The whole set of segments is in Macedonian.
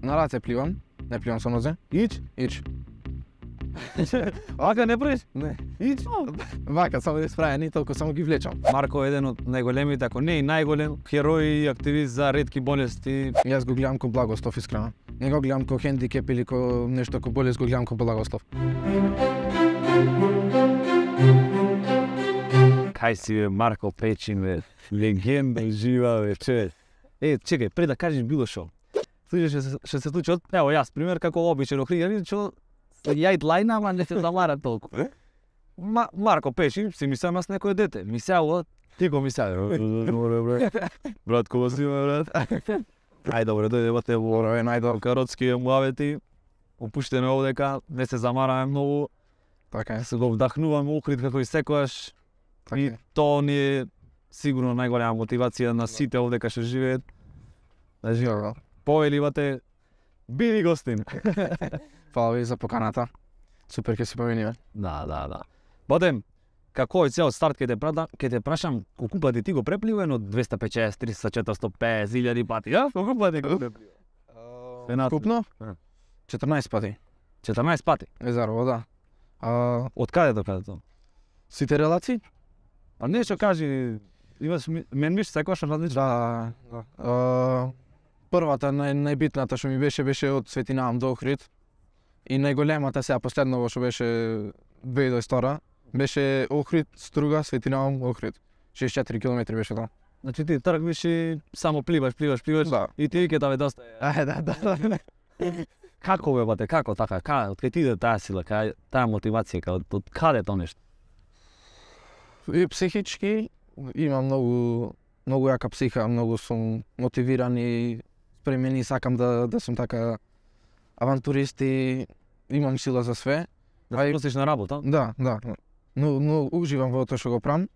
На раце пливам, не пливам со нозе. Ич, ич. Вака не правиш? Не. Ич. Вака само не да справя не толку, само ги влечам. Марко е еден од најголемите, ако не и најголем, херој и активист за редки болести. Јас го гледам ко благослов искрено. Не го гледам ко хендикеп или ко нешто ко болест, го гледам ко благослов. Кај си бе, Марко Печин бе, легенда жива бе, човек. Е, чекай, пред да кажеш било шо, Слушай, што ше се случи од... Ево, јас, пример, како обичен охријани, што ја и длајна, ама не се замара толку. Ма, Марко Пеши, си мислам аз некој дете. Мислам, ти го мислам. брат, кога си, брат? Ај, добре, дојдевате во ове најдокаротски муавети. Опуштеме овдека, не се замараме многу. Така е. Се го вдахнуваме Охрид како и секојаш. Така И тоа ни е сигурно најголема мотивација на сите да. овдека што живеат. Да живеат повеливате биди гостин. Фала ви за поканата. Супер ке се помениме. Да, да, да. Бодем, како е цел старт ке те прада, ке те прашам колку пати ти го преплива но 250, 300, 450, 1000 пати, а? Колку пати го преплива? Купно? 14 пати. 14 пати. Е зарово, да. А од каде до каде тоа? Сите релации? А нешто кажи, имаш мен миш секогаш различно. Да, да. А, првата, нај, најбитната што ми беше, беше од Светинавам до Охрид. И најголемата сега последно што беше 2022 беше Охрид, Струга, Светинавам, Охрид. 64 км беше тоа. Значи ти трг беше само пливаш, пливаш, пливаш да. и ти вике таве доста. Е, да, да, да. да. како бе бате, како така, ка, од кај ти иде таа сила, кај таа мотивација, ка, од, од каде тоа нешто? И психички имам многу многу јака психа, многу сум мотивиран и и сакам да, да сум така авантурист и имам сила за све. Да се носиш на работа? Да, да. Но, но уживам во тоа што го правам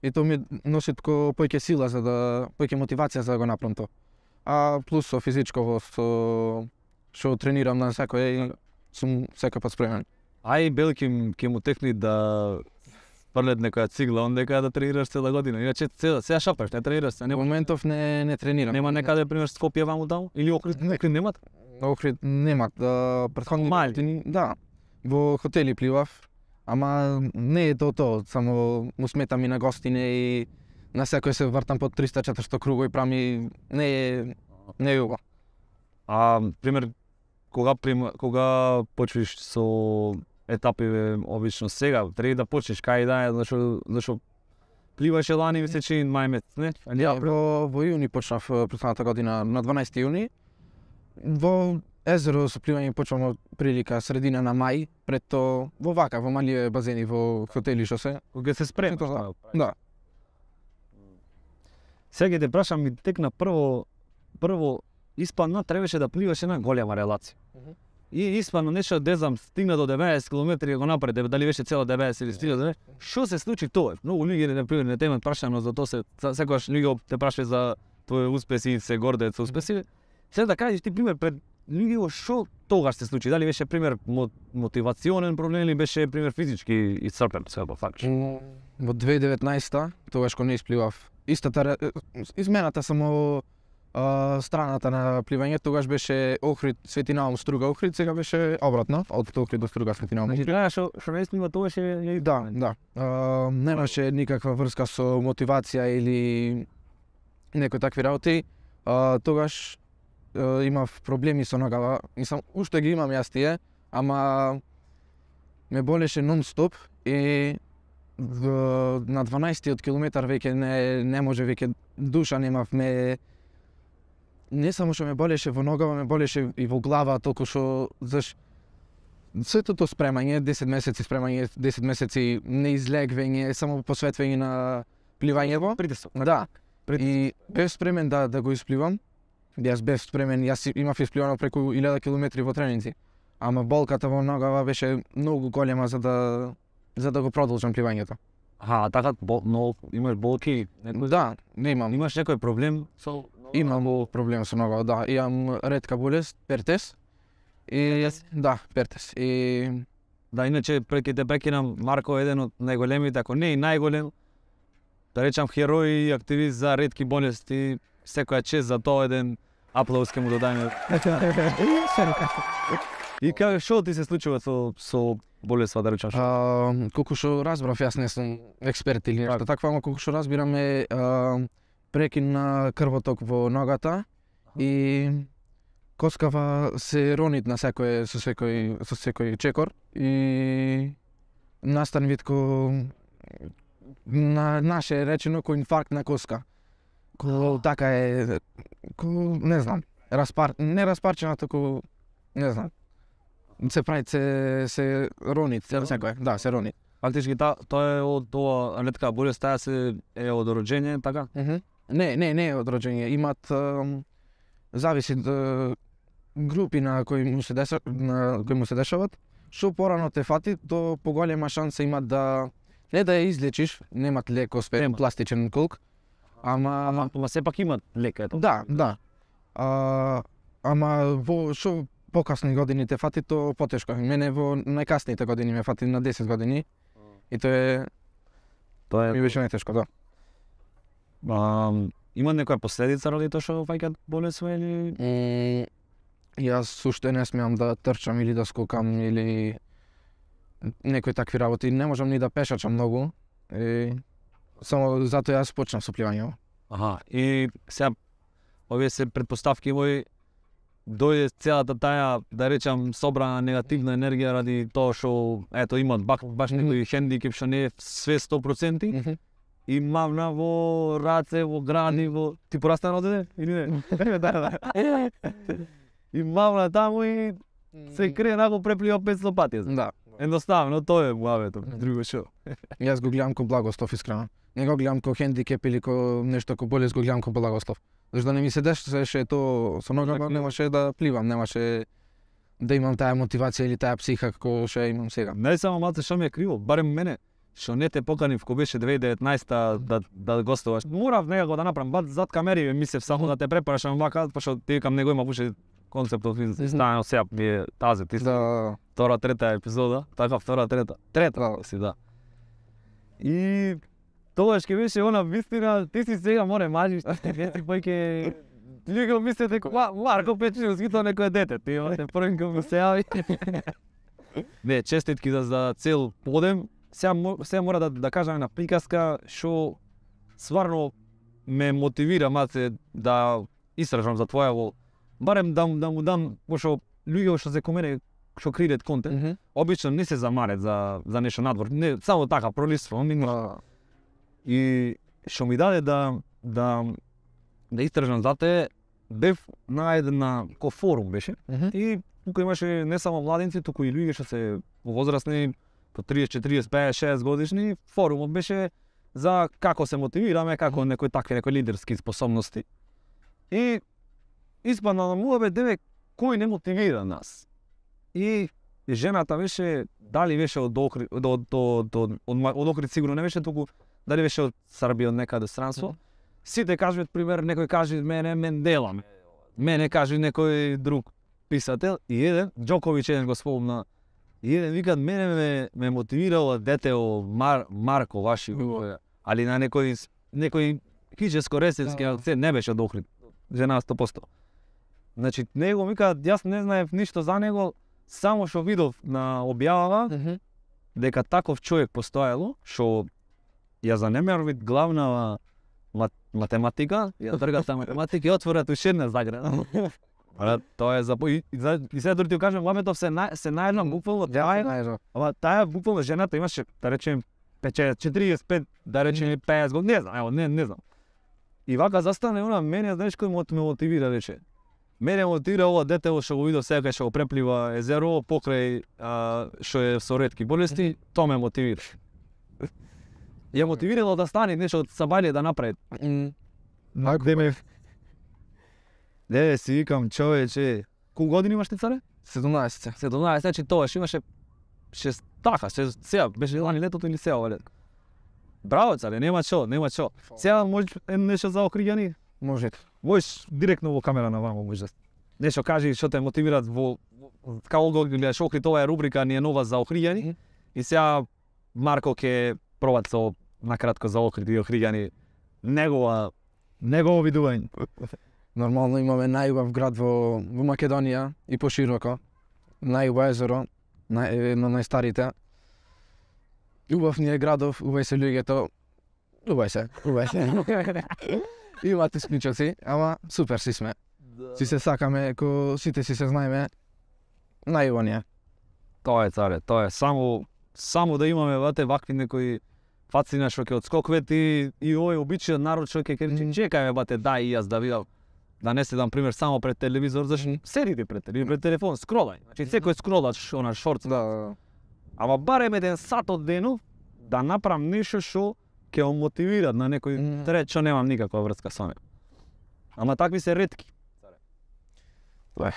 и тоа ми носи тако поќе сила за да поќе мотивација за да го направам тоа. А плюс со физичко со што тренирам на секој сум секој пат спремен. Ај Белким ќе му техни да фрлет некоја цигла он дека да тренираш цела година. Иначе се се шапаш, не тренираш се. Нема... моментов не не тренирам. Нема некаде пример Скопје ваму таму или Охрид, некој немат? Охрид немат. Да, претходни години, да. Во хотели пливав, ама не е тоа тоа, само му сметам и на гостине и на секој се вртам по 300-400 кругови прами не е не е убаво. А пример кога прим, кога почнеш со етапи обично сега, треба да почнеш кај да е, зашо, зашо пливаше лани ми се чини мајмет, не? Али, ја, во, во јуни почнав претходната година, на 12 јуни. Во езеро со пливање почнав од прилика средина на мај, пред то во вака, во мали базени, во хотели што се. Кога се спремаш? Да. да. Сега ќе те прашам, тек на прво, прво испадна, требаше да пливаш една голема релација. Mm -hmm и испано нешто дезам стигна до 90 км и го направи, дали беше цело 90 или стигна до 90. Што се случи тоа? Многу луѓе на пример не темат прашано за тоа се секогаш луѓе те прашаат за твој успех и се гордеат со успеси. Се да кажеш ти пример пред луѓе што тогаш се случи? Дали беше пример мотивационен проблем или беше пример физички и црпен се во факт? Во 2019 тогаш кога не испливав истата измената само страната на пливање тогаш беше Охрид, Светинаум, Струга Охрид, сега беше обратно, од Охрид до Струга Светинаум. Значи, знаеш што што не има тоа ше Да, значи. да. А, немаше никаква врска со мотивација или некои такви работи. А, тогаш а, имав проблеми со ногава, мислам уште ги имам јас тие, ама ме болеше нон-стоп и на 12 тиот километар веќе не, не може, веќе душа немав, ме не само што ме болеше во ногава, ме болеше и во глава, толку што заш сето тоа спремање, 10 месеци спремање, 10 месеци неизлегвење, само посветвење на пливање во. Притисок. Да. Притисок. И бев спремен да да го испливам. Јас бев спремен, јас имав испливано преку 1000 километри во тренинзи. Ама болката во ногава беше многу голема за да за да го продолжам пливањето. А, така, бол, но имаш болки? Некој... Да, не имам. Имаш некој проблем со Имам проблем со нога, да. Имам ретка болест, пертес. И јас, да, пертес. И да иначе преки те прекинам Марко еден од најголемите, ако не и најголем, да речам херој и активист за ретки болести. Секоја чест за тоа еден аплауз ке му додаме. Така, така. и како што ти се случува со со Болесва да речеш? А, колку што разбрав, јас не сум експерт или нешто па. такво, ама колку што разбирам е а, прекин на крвоток во ногата и коскава се ронит на секој со секој со секој чекор и настан витко на наше речено кој инфаркт на коска. Кој така е ко не знам, распар не распарчена, туку не знам, се прави, се, се рони, се, секој, да, се рони. Фактички, та, тоа е од тоа, ретка болест, таа се е од роđење, така? Не, не, не е од роđење. Имат, э, зависи од э, групи на кои му се, деша, на кои му се дешават. Што порано те фати, то поголема шанса имат да не да ја излечиш, немат лек оспен, пластичен колк, ама... Ама, ама сепак имат лек, ето. Да, да. А, ама во што покасни години те фати то потешко. Мене во најкасните години ме фати на 10 години. И тоа е тоа е ми беше најтешко, да. А, има некоја последица роди тоа што ваѓа болесно или е, јас уште не смеам да трчам или да скокам или некои такви работи. Не можам ни да пешачам многу. И... Само затоа јас почнав со пливање. Аха, и сега овие се предпоставки во дојде целата таја, да речам, собрана негативна енергија ради тоа што, ето, имат бак, баш некој хендикеп што не е све 100%, mm -hmm. и мавна во раце, во грани, во... Ти порастана од дете? Или не? Да, да, да. и мавна таму и се крие нако преплива 500 пати. Да. Едноставно, тоа е муавето, друго што. Јас го гледам ко благослов искрено. Не го гледам ко хендикеп или ко нешто ко болест, го гледам ко благослов. Зашто не ми се дешеше то? со ногама така. немаше да пливам, немаше да имам таа мотивација или таа психа како што имам сега. Не само мате што ми е криво, барем мене што не те поканив кога беше 2019-та да, да гостуваш. Морав некако да направам бат зад камери, мислев само да те препрашам вака, па што ти кам него има пуше концептот, Знаеш, сега ми е тазе ти да втора, трета епизода, така втора, трета, трета си, да. И тогаш ќе беше она вистина, ти си сега море мажиш, ти си поќе Лига мисле мислите дека Марко Печински тоа некој дете, ти имате првен му се јави. Не, честитки за, за цел подем. Сега, сега мора да, да кажам на приказка што сварно ме мотивира маце да истражам за твоја вол. Барем да, да му дам, пошо луѓе што се комене што креират контент, mm -hmm. обично не се замарет за за нешто надвор. Не, само така пролиствам и а... и што ми даде да да да истражам за те бев на една ко форум беше mm -hmm. и тука имаше не само младенци, туку и луѓе што се возрастни по 30, 40, 50, 60 годишни. Форумот беше за како се мотивираме, како некои такви некои лидерски способности. И испадна на муабе деве кој не мотивира нас. И жената беше, дали беше од Охри, од, од, од, од, од, од Охрид сигурно не беше, туку дали беше од Србија, од некаде странство. Сите кажуваат пример, некој кажи мене Мендела, мене кажи некој друг писател и еден, Џоковиќ еден го спомна, и еден вика, мене ме, ме мотивирало о Мар, Марко, ваши, али на некој, некој хиджеско ресински да, да. акцент не беше од Охрид, жена 100%. Значи, него вика, јас не знаев ништо за него, само што видов на објавава mm -hmm. дека таков човек постоело, што ја занемерви главна мат, математика, ја тргата математика и отворат уште една заграда. Ара тоа е за и, и сега дури ти го кажам, Ламетов се на, се најдно буквално таа. Ама таа буквално жената имаше да речем 45, да речеме 50 години, не знам, ево не не знам. И вака застане она мене, знаеш кој ме мотивира рече. Мене мотивира ова дете што го видов сега што го преплива езеро покрај а, што е со ретки болести, тоа ме мотивира. Ја мотивирало да стане нешто од Сабалија да направи. Нако деме. Де си викам човече, колку години имаш ти царе? 17. 17, значи тоа што имаше шест така, се сега беше лани летото или сега овој Браво царе, нема чо, нема чо. Сега може нешто за окријани? Може можеш директно во камера на вамо можеш не што кажи што те мотивира во така го гледаш Охрид ова е рубрика не е нова за Охријани mm -hmm. и сега Марко ќе пробат со накратко за Охрид и Охријани негова негово видување Нормално имаме најубав град во, во Македонија и пошироко. најубав езеро, нај, едно најстарите. Убав ни е градов, убај се луѓето. Убај се, убај се. Има ти тескничоци, ама супер си сме. Да, си да. се сакаме, ко сите си се знаеме. е. Тоа е царе, тоа е само само да имаме вате вакви некои фацина што ке одскоквет и, и овој обичен народ што ке кричи mm. чекај ме бате дај и јас да видам да не седам пример само пред телевизор зашто mm. седите пред телевизор пред телефон скролај значи секој скролач она шорц. да, да, да. ама барем еден сат од денов да направам нешто што ќе го мотивираат на некој mm. трет што немам никаква врска со него. Ама такви се ретки. Тоа е.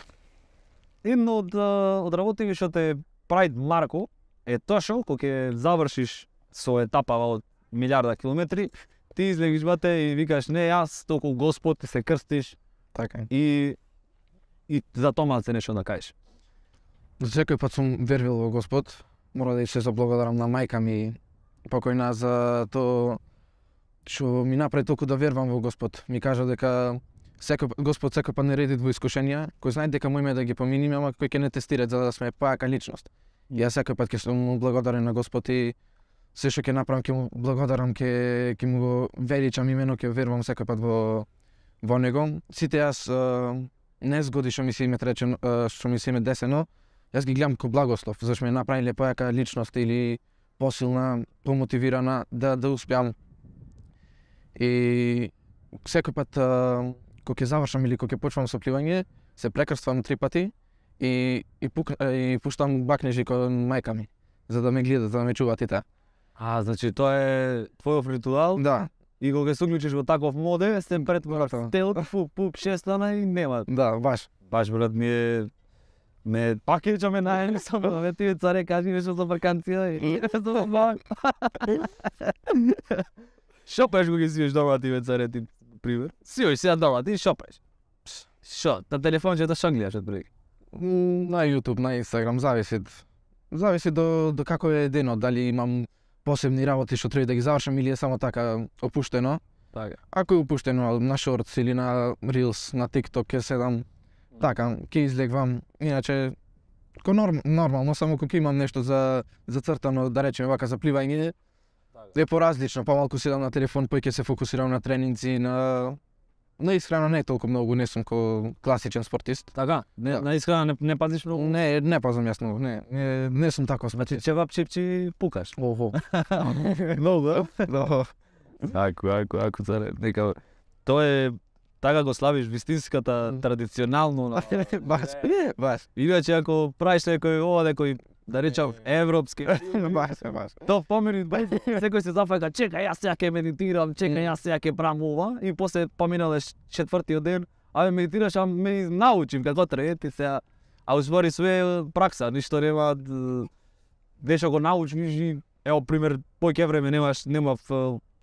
Едно од, од работеви што те прави Марко е што кога ќе завршиш со етапа од милиарда километри, ти излегиш бате и викаш не јас, толку Господ ти се крстиш. Така. И и за тоа малце нешто да кажеш. За секој пат сум вервил во Господ. Мора да и се заблагодарам на мајка ми покојна за тоа што ми направи толку да верувам во Господ. Ми кажа дека секој Господ секој па не реди во искушенија, кој знае дека мојме да ги поминиме, ама кој ќе не тестира за да сме пака личност. Ја јас секој пат ќе сум му благодарен на Господ и се што ќе направам ќе му благодарам, ќе ќе му го величам имено, ќе верувам секој пат во во него. Сите јас не згоди што ми се име речено, што ми се име десено, јас ги гледам како благослов, зашто ме направиле појака личност или посилна, помотивирана да да успеам. И секој пат кога ќе завршам или кога ќе почнам со пливање, се прекрствам три пати и и, пук, и пуштам бакнежи кон мајка ми за да ме гледа, за да ме чува тета. А, значи тоа е твојов ритуал? Да. И кога се уклучиш во таков моде, се претвораш стел, фу, пук, шестана и нема. Да, баш. Баш, брат, ми е Ме пак ќе ме најам само да ме ти царе кажи нешто за ваканција и нешто за мак. Шопаш го ги свиеш дома ти ве царе ти пример. Сиој сега дома ти шопаш. Шо, на телефончето што гледаш од бриг? На YouTube, на Instagram, зависи. Зависи до, до како е денот, дали имам посебни работи што треба да ги завршам или е само така опуштено. Така. Ако е опуштено на шортс или на Reels, на TikTok ќе седам Така, ќе излегвам, иначе ко норм, нормално, само кога имам нешто за за цртано, да речеме вака за пливање, така. е поразлично, помалку седам на телефон, па ќе се фокусирам на тренинци, на на искрено не толку многу не сум ко класичен спортист. Така, не, да. на искрено не, не пазиш многу? Не, не пазам јас многу, не, не, не сум тако значи, спортист. Значи, чевап чепчи пукаш? Ого. Многу, да? Да. Ако, ако, ако, нека... Тоа е така го славиш вистинската традиционално. На... бас бас Иначе ако праиш некој ова некој да речам европски. бас бас То помири, секој се зафаќа, чека јас сега ќе медитирам, чека јас сега ќе правам ова и после поминале четвртиот ден, а медитираш, а ме научим како треба ти се а узвори све пракса, ништо нема дешо го научиш и ево пример поќе време немаш нема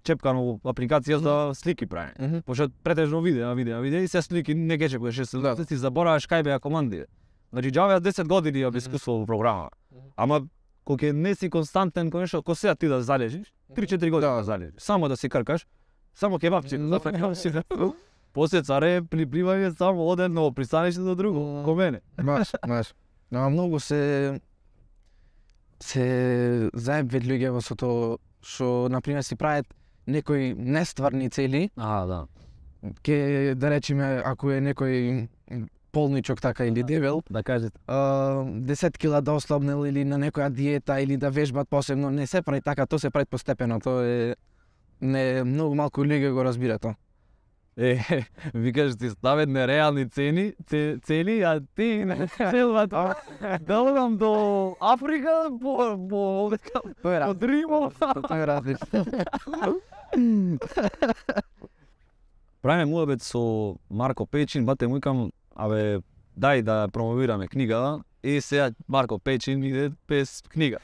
чепка на апликација за слики прави. Mm -hmm. Пошто претежно видеа, видеа, видеа и се слики не ги чекуваше се да. ти забораваш кај беа команди. Значи џаве 10 години ја бискусувал mm -hmm. програма. Ама кога ќе не си константен кон што ко сега ти да залежиш, 3-4 години да. да залежиш, само да си кркаш, само кебапчи, да, така да После царе припливање само од едно пристаниште до друго, ко мене. Маш, маш. Но многу се се заебвет луѓе во со тоа што на пример си прават некои нестварни цели. А, да. Ке, да речеме, ако е некој полничок така или да. девел да кажете. А, 10 кила да ослабнел или на некоја диета или да вежбат посебно, не се прави така, тоа се прави постепено, тоа е не многу малку луѓе го разбира тоа е, викаш ти стават нереални цени, це, цели, а ти на целват. Долгам да до Африка, по, по, по, е од Правиме муабет со Марко Печин, бате му викам, абе, дај да промовираме книгава. И сега Марко Печин иде без книга.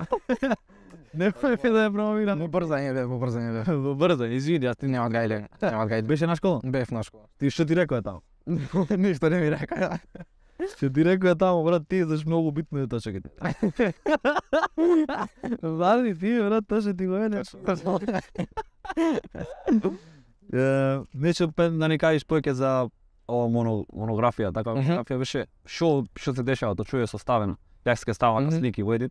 Не фефе да ја промовирам. Во брзање бе, во брзање бе. Во брзање, извини, јас ти не да гајле. Нема гајле. Беше на школа? Бев на школа. Ти што ти рекоа таму? Ништо не ми рекоа. Што ти рекоа таму, брат, ти еш многу битно е тоа чекате. Вали ти, брат, тоа што ти го е нешто. пен да не кажеш поќе за ова моно, монографија, така монографија беше што што се дешава, тоа чуе составен, јас ке става на слики во едит.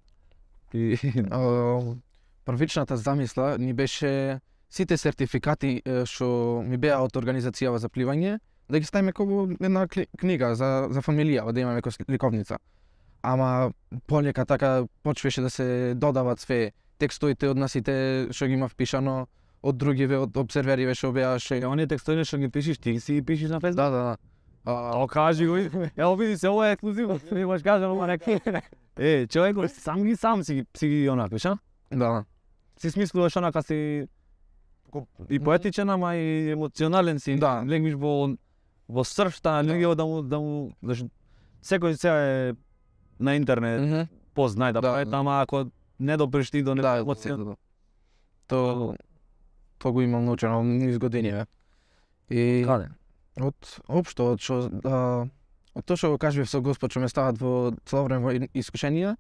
И... Првичната замисла ни беше сите сертификати што ми беа од организацијава за пливање, да ги ставиме како една книга за, за фамилија, да имаме како ликовница. Ама полека така почвеше да се додават све текстоите од насите што ги има впишано, од другиве, од обсервериве што беа ше... Е, оние текстови што ги пишеш, ти си ги пишеш на Facebook? Да, да, да. А, кажи го, ја види се, ова е ексклузивно, не можеш кажа, ама нека. Е, човек, сам ги сам си ги, си ги онак, виша? Да. Си смислуваш онака си и поетичен, ама и емоционален си. Да. Легвиш во, во срфта, да. легвиш да му, да му, значи, секој се е на интернет, mm -hmm. познај да, да прави, ама ако не допреш ти до не да, емоција. Да, да. То, то го имам научено низ години, ве. И... Каде? Од, општо од што, тоа што го кажав со Господ што ме стават во цело време искушенија,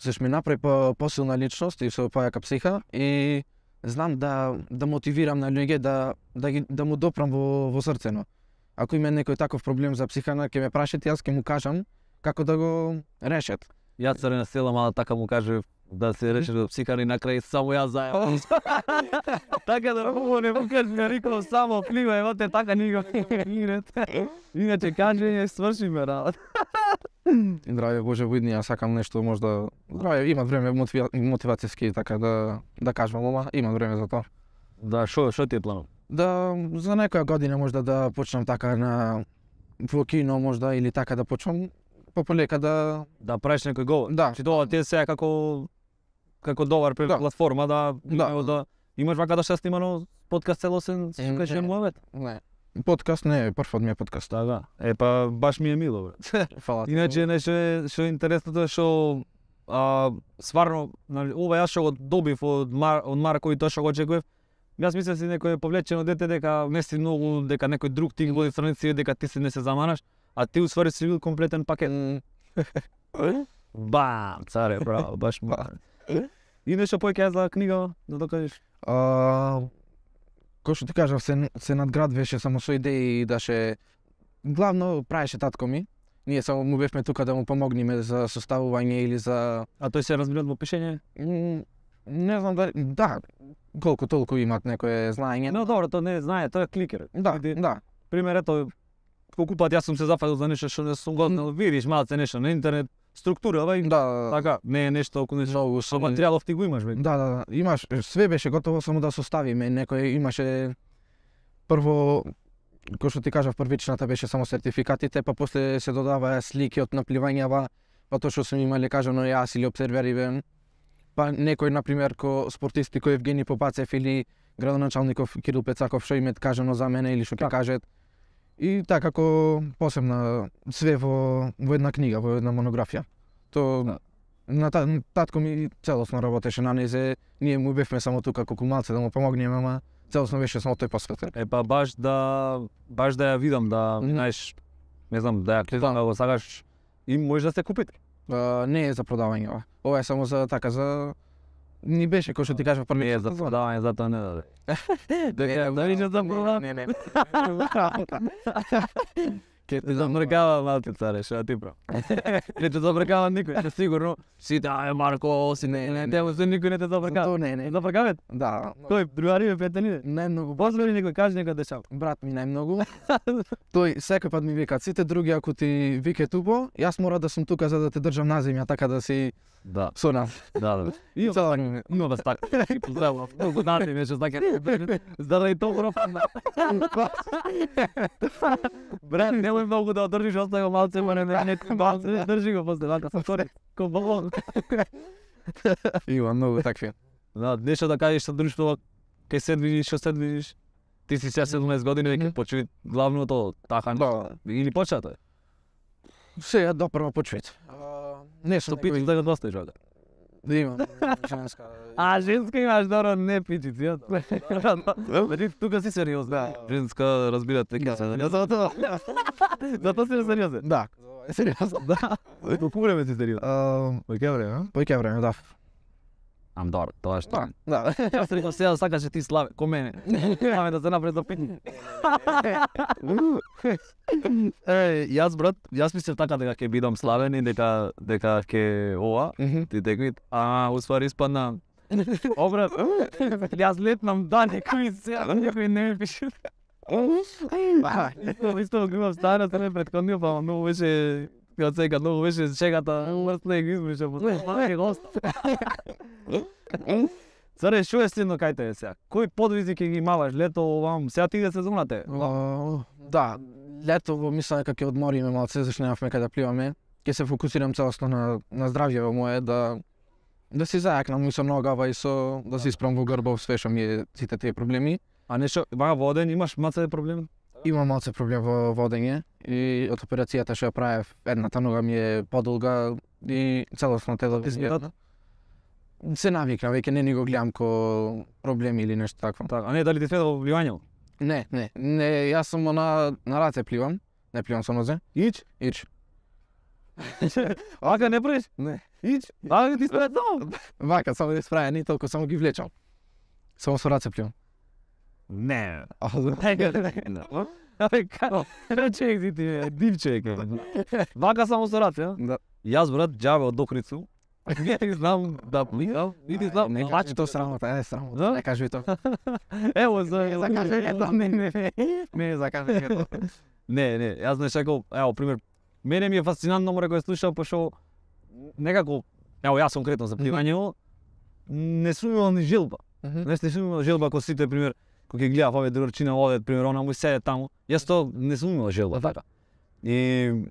се ми направи по посилна личност и со појака психа и знам да да мотивирам на луѓе да да ги да му допрам во во срцено. Ако има некој таков проблем за психана, ќе ме прашате, јас ќе му кажам како да го решат. Јас се села мала така му кажав да се рече до да психари на крај само ја зајам. така да му не покажи, ми рикол само плива, е те така ни го играте. Иначе кажење свршиме работа. Здравје, Боже видни, ја сакам нешто можда... Здравје, има време мотива... мотивацијски, така да, да кажам, ома има време за тоа. Да, шо, шо ти е планот? Да, за некоја година можда да почнам така на во кино можда или така да почнам пополека да... Да правиш некој гол? Да. Чи значи, тоа ти се како како добар пред да. платформа да, да. да имаш вака да се снимано подкаст целосен со кај мовет. Не. Подкаст не парфот ми е подкаст. Да, да, Е, па баш ми е мило, брат. Фала. Иначе нешто што интересно тоа што а, сварно, нали, ова јас што го добив од, Мар, од Марко и тоа што го очекував, Јас мислам си некој повлечено дете дека не си многу, дека некој друг ти води страници, дека ти се не се заманаш, а ти усвари си бил комплетен пакет. Бам, царе, браво, баш мар. И нешто да поеќе за книга, да докажеш? А, кој што ти кажав, се, се надградвеше само со идеи и да ше... Главно правеше татко ми. Ние само му бевме тука да му помогниме за составување или за... А тој се разбира во пишење? не знам дали... Да, колку толку имат некое знаење. Но добро, тоа не знае, тоа е кликер. Да, Иди, да. Пример, ето, колку пат јас сум се зафатил за нешто што не сум го видиш малце нешто на интернет, структура, ова да, така, не е нешто околу нешто. Многу со материјалов ти го имаш веќе. Да, да, да, имаш, све беше готово само да составиме, некој имаше прво кој што ти кажав првичната беше само сертификатите, па после се додаваа слики од напливањава, па тоа што сум имале кажано јас или обсервери бе. Па некој на пример ко спортисти кој Евгени Попацев или градоначалников Кирил Пецаков што имет кажано за мене или што ќе така. кажат, И така како посебна све во, во една книга, во една монографија. То да. на та, татко ми целосно работеше на незе, ние му бевме само тука како малце да му помогнеме, ама целосно беше само тој посветен. Е па баш да баш да ја видам да знаеш, не знам, да ја клетам да го сагаш и може да се купите. А, не е за продавање ова. Ова е само за така за Ни беше кој што ти кажав први за продавање за тоа не даде. Дека да не за продавање. Не, не. Ке ти замркава малку царе, што ти про. Не те замркава никој, што сигурно си да е Марко, си не, не, те се никој не те замркава. Тоа не, не. Замркавет? Да. Тој другари ме Не Најмногу. Позволи некој кажи нека шал. Брат ми најмногу. Тој секој пат ми вика, сите други ако ти вике тупо, јас мора да сум тука за да те држам на земја, така да си Да. Со нас. Да, да. И цела Нова но да стак. Здраво. Многу нати беше знак. Заради фана. Брат, не мој многу да одржиш, остави малце, мене не не не држи го после вака со торе. Коболон. Има многу такви. Да, нешто да кажеш што друштво тоа кај се движиш, што се движиш. Ти си се 17 години веќе почни главното тахан. Да. Или почнато е. Сега да прво Не, што пичи да го достаеш жога. Да имам да, женска. А женска имаш добро не пичи ти. Значи тука си сериозен. Да. Женска разбира те ќе се. Затоа тоа си сериозен. Да. Сериозно, да. Колку време си сериозен? Поќе време. Поќе време, да. Ам дор, тоа што. Па, да. Јас реков сега сакаш ти славе ко мене. Аме да се напред до пини. Е, јас брат, јас мислев така дека ќе бидам славен и дека дека ќе ова, ти текмит, а уствари испадна Обрат, јас летнам да некој се, некој не ми пише. Исто го имам старост, претходниот, па многу беше од сега, многу беше чеката, мртна и ги избриша по Царе, шо е следно кај тебе сега? Кој подвизи ќе ги малаш? лето вам? Сега ти да сезоната Да, лето во мислам дека ќе одмориме малце, зашто немавме кај да пливаме. Ќе се фокусирам целосно на, на во мое, да да си зајакнам и со ногава и со да се да. испрам во грбов све ми сите тие проблеми. А нешто шо, во воден, имаш маце проблеми? Имам малце проблем во водење и од операцијата што ја правев, едната нога ми е подолга и целосно тело изгледа. Се навикна, веќе не ни го гледам ко проблем или нешто такво. Так, а не дали ти во пливање? Не, не, не, јас сум на на раце пливам, не пливам со нозе. Ич? Ич. Вака не правиш? Не. Ич? Вака ти справи Вака, само ти справи, не толку, само ги влечам. Само со раце пливам. Не. Така, така. Абе, човек не. е див човек. Вака само се рат, ја? Да. Јас, брат, джаве од Докрицу. Не знам да плигам, нити знам. Да? Не кажи тоа срамота, е срамота, не кажи тоа. Ево, за... Не закажи тоа, не, не, не. Не, закажи тоа. Не, не, јас не чекал, ево, пример, мене ми е фасцинантно море кој па пошо некако, ево, јас конкретно за пливање, не сум ја ни желба. Не ја сумувам желба, ако сите, пример, кога ги гледав овие другорчина овде, пример, она му седе таму, јас тоа не сум имал желба така. така. И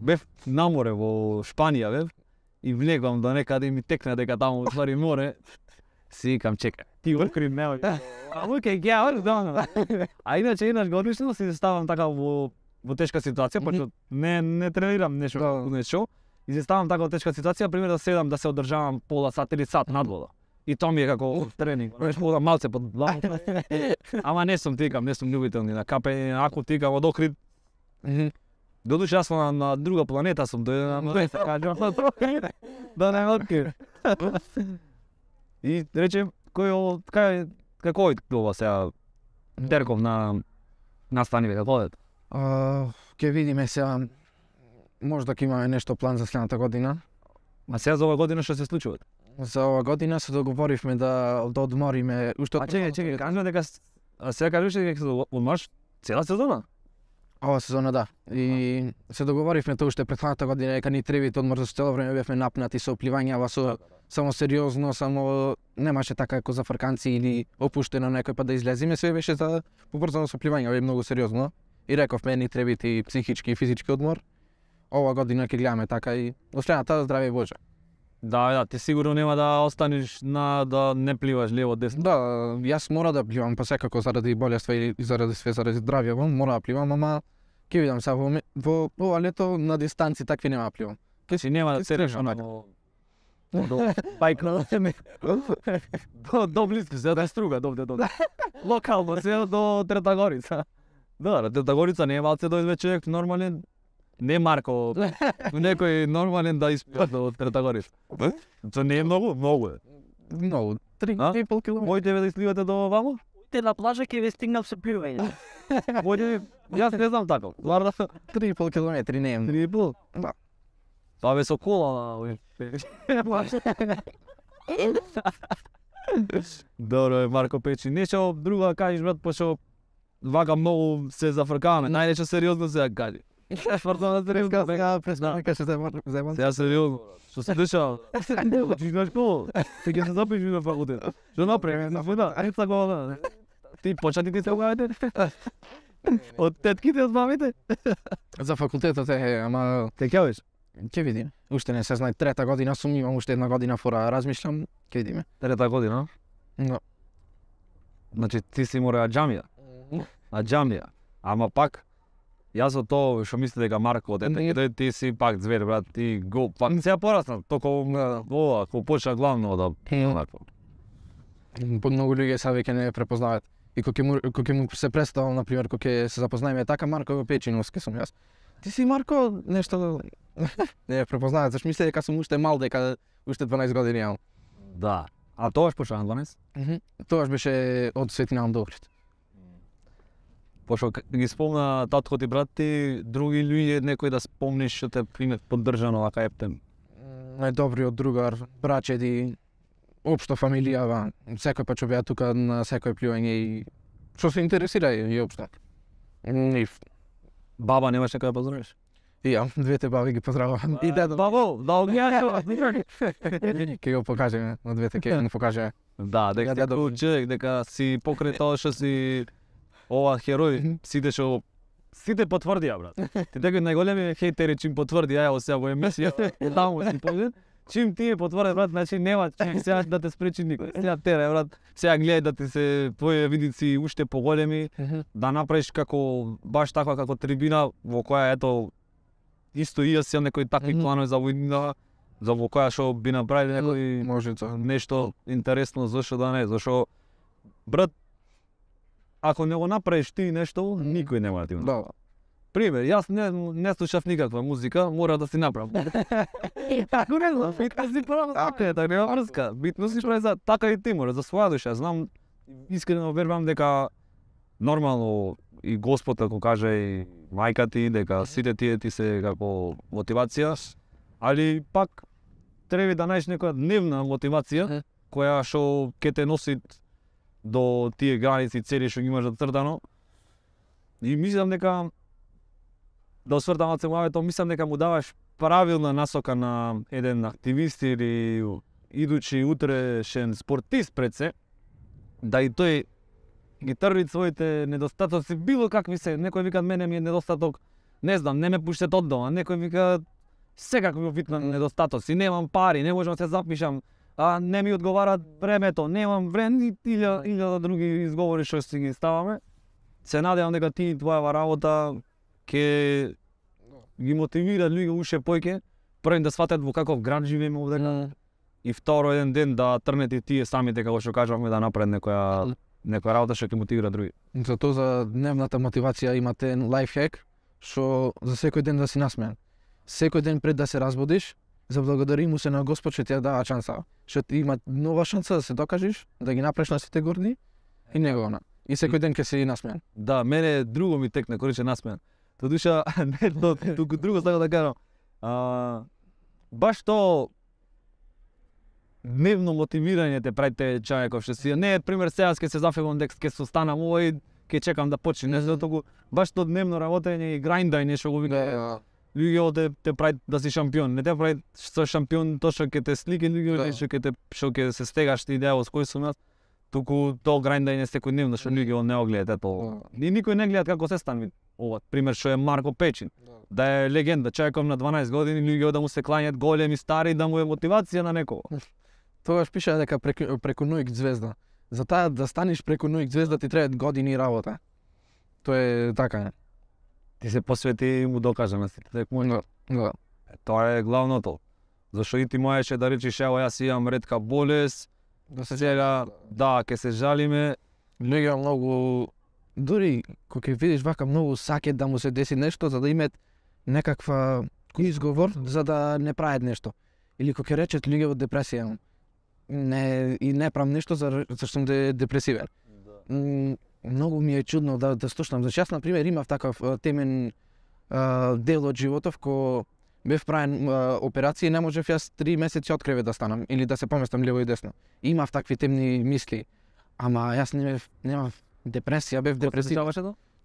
бев на море во Шпанија бев и влегувам до некаде и ми текна дека таму отвори море. Си кам чека. Ти укри не ој. А му ке ја ој дома. А иначе инаш годишно си ставам така во во тешка ситуација, па не не тренирам нешто, да. нешто. И се ставам така во тешка ситуација, пример да седам да се одржавам пола сат или сат над И тоа ми е како тренинг. Ходам малце под длава. Ама не сум тикам, не сум љубител ни на капење, ако тика, во Охрид. Додуше јас сум на, на друга планета сум дојден на да не откри. И рече кој ово кај како ој ова сега Дерков на на станиве како одат? Ке видиме сега можда ќе имаме нешто план за следната година. А сега за оваа година што се случува? за ова година се договоривме да да одмориме уште А чекај, чекај, кажа дека сега кажуваш дека се одмориш цела сезона? Ова сезона да. И се договоривме тоа уште претходната година дека ни треба одмор за цело време бевме напнати со пливањава со да, да, да. само сериозно, само немаше така како за фарканци или опуштено некој па да излеземе, се беше за побрзано со пливање, е многу сериозно. И рековме ни треба и психички и физички одмор. Ова година ќе гледаме така и останата здраве и Боже. Да, да, ти сигурно нема да останеш на да не пливаш лево десно. Да, јас мора да пливам, па секако заради болест и заради све, заради здравје, мора да пливам, ама ќе видам сега во, во ова лето на дистанци такви нема да пливам. Ке си нема да тереш онака. До пајк на До до близко се да струга довде до. Локално се до Третагорица. Да, Третагорица не е валце до извечек нормален Не Марко, некој нормален да испија од Трета Тоа не е многу, многу е. Многу. Три, три пол километра. Моите ве да испијате до вамо? Те на плажа ве стигнал се со пивање. Моите, јас не знам така. Ларда, три пол километри не е. Три пол? Да. Тоа па бе со кола. Добро е, Марко Печи. Нешто друга кажеш, брат, пошо вака многу се зафркаваме. Најдеше сериозно се ја кажеш. Смртно на треска. Сега преснанка ще да. се взема. Сега се вил. Што се дешава? Ти знаеш кој? Ти ќе се запиши на факултет. Што направив. На фуда. Ајде са глава. Да. Ти ти се угавате. Од тетките од мамите. За факултетот е, ама те ќе одиш. Ќе видиме. Уште не се знае трета година сум, имам уште една година фора размислам, ќе видиме. Трета година? Но. Да. Значи ти си мора џамија. А џамија. Ама пак Јас од тоа што мисли дека Марко дете, не... тој ти си пак звер брат, ти го пак не се порасна, току ова кој почна главно да По многу луѓе са веќе не препознаваат. И кој му му се представам на пример кога се запознаеме така Марко го Печиновски сум јас. Ти си Марко нешто да не препознаат, зашто мисле дека сум уште мал дека уште 12 години јам. Да. А тоа беше почна 12? Мхм. Тоа беше од Светина Андоврит. Пошто ги спомна татко ти брат ти, други луѓе некој да спомниш што те пример поддржано вака ептен. Најдобриот другар, браќеди, општо фамилијава, секој пат беа тука на секој плюење и што се интересира и општо. Ниф. Баба немаше некој да поздравиш? Ја, двете баби ги поздравувам. И дедо. Бабо, да огња. Ке го покажеме, на двете ке го покажеме. Да, дека си човек, дека си покрај тоа што си ова херој сидеше што сите потврдија брат. Ти дека најголеми хейтери чим потврди ево сега во емисија таму си поден. Чим ти е потврде брат, значи нема чим сега да те спречи никој. Сега тера, брат, сега гледај да ти се твои видици уште поголеми, да направиш како баш таква како трибина во која ето исто и јас имам некои такви планови за војнина, за во која што би направил некој може нешто интересно зашо да не, зашо брат ако не го направиш ти нешто, никој нема да ти го Пример, јас не, не слушав никаква музика, мора да си направам. Ако не знам, битно да си прав, така е, така не врска. Битно си прави за така и ти мора, за своја душа. Знам, искрено верувам дека нормално и Господ, како каже и мајка ти, дека сите тие ти се како мотивација, али пак треба да најдеш некоја дневна мотивација, која што ќе те носи до тие граници цели што ги имаш зацртано. И мислам дека да освртам од тоа мислам дека му даваш правилна насока на еден активист или идучи утрешен спортист пред се, да и тој ги трви своите недостатоци, било какви се. Некој вика мене ми е недостаток, не знам, не ме пуштет од дома. Некој вика секакви вид на недостатоци, немам пари, не можам да се запишам а не ми одговара времето, немам време и за други изговори што си ги ставаме. Се надевам дека ти твојава работа ќе ги мотивира луѓе уште поќе, првен да сватат во каков град живееме овде. Mm. И второ еден ден да тргнат и тие сами дека што кажавме да направат некоја некоја работа што ќе мотивира други. За тоа за дневната мотивација имате лайфхек што за секој ден да си насмеан. Секој ден пред да се разбудиш, Заблагодари му се на Господ што ти ја дава шанса, што ти има нова шанса да се докажеш, да ги направиш на сите горни и неговна. И секој ден ќе си насмеан. Да, мене друго ми текна, кориче насмеан. Тоа душа, не то, туку друго сакам да кажам. А, баш то дневно мотивирање те правите човеков што си не пример сега ќе се зафебам дека ќе состанам овој ќе чекам да почне, не знам, туку баш то дневно работење и грајндање што го вика. Да, луѓето те, те прават да си шампион. Не те прават што шампион тоа што ќе те слики луѓето, да. што ќе те што ќе се стегаш ти идеја во кој сум нас, туку тоа грајндање секојдневно што луѓето не го гледаат тоа. Да. И никој не гледа како се станува ова пример што е Марко Печин. Да, да е легенда, чекам на 12 години луѓето да му се клањаат големи стари да му е мотивација на некого. Тогаш пишаа дека преку, преку Нуик звезда. За таа да станеш преку Нуик звезда ти треба години работа. Тоа е така. Не? ти се посвети и му докажа на сите дека да, може. Да. Е, тоа е главното. Зашо и ти можеше да речеш ево јас имам ретка болест, да се сега, да, ќе се жалиме. Луѓе многу дури кој ќе видиш вака многу саке да му се деси нешто за да имат некаква изговор за да не прават нешто. Или кој ќе речат луѓе во депресија, не и не правам нешто за што де, депресивен. Да многу ми е чудно да, да слушнам. Значи, јас, пример, имав такав темен а, дел од животов кој бев правен операција и не можев јас три месеци од кревет да станам или да се поместам лево и десно. Имав такви темни мисли, ама јас не бев, немав депресија, бев депресија.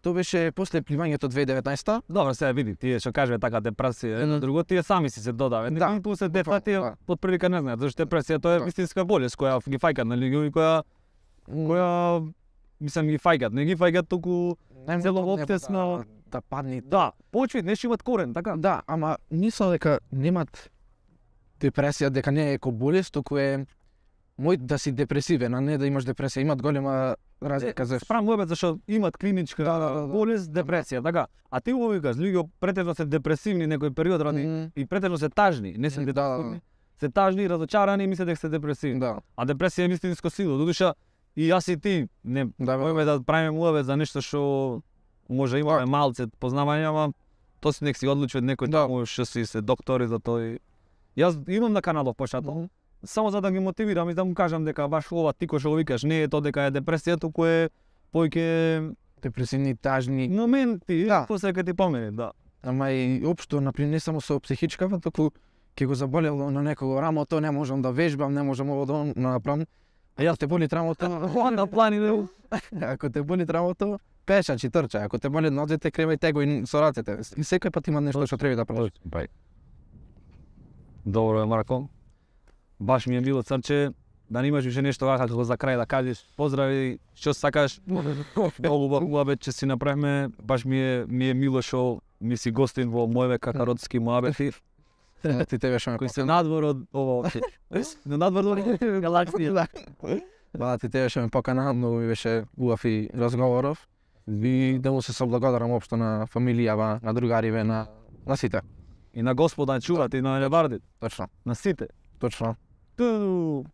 тоа? беше после пливањето 2019-та. Добро, сега види, тие што кажува така депресија, едно друго, тие сами си се додаве. Да. Ту се па, дефати. тие па. под прилика не знам, зашто депресија тоа е вистинска па. болест која ги фаќа на луѓе која која мислам ги фајгат, не ги фајгат туку цело обтесно да падне. Да, да почви, Не имат корен, така? Да, ама мислам дека немат депресија, дека не е еко болест, току е мој да си депресивен, а не да имаш депресија. Имат голема разлика за Справ мојбе зашто имат клиничка да, да, да, да, болест, депресија, така. А ти го викаш, луѓе претежно се депресивни некој период ради mm -hmm. и претежно се тажни, не се да, да, да. се тажни, разочарани и мислат дека се депресивни. Да. А депресија е вистинско сило, додуша И јас и ти не да, бе. да правиме улаве за нешто што може да. малце познавање, ама тоа си нек си одлучи од некој да. што си се доктори за тој. Јас имам на каналот початок. Mm -hmm. Само за да ги мотивирам и да му кажам дека баш ова ти кој што го викаш не е тоа дека е депресија, туку е поиќе депресивни тажни моменти, да. после ти помени, да. Ама и општо, пример не само со психичкава, туку ќе го заболело на некој рамо, тоа не можам да вежбам, не можам ово да направам. А јас те боли трамото, на планина. Да Ако те боли трамото, пеша, чи трча. Ако те боли нозете, кремај те го и со рацете. И секој пат има нешто што треба да правиш. Бај. Добро е, Марко. Баш ми е било црче, да не имаш више нешто вака како за крај да кажеш поздрави, што сакаш. Многу хубаве че си направиме, баш ми е ми е мило што ми си гостин во моје какаротски муабети. Ти тебе што ме Кој се надвор од ова опција. Но надвор од галаксија. Да. Ба, ти тебе што ме покана, многу ми беше убав и разговоров. Ви да му се соблагодарам општо на фамилијава, на другариве, на, на сите. И на Господа на чуват и на Лебардит. Точно. На сите. Точно. Ту.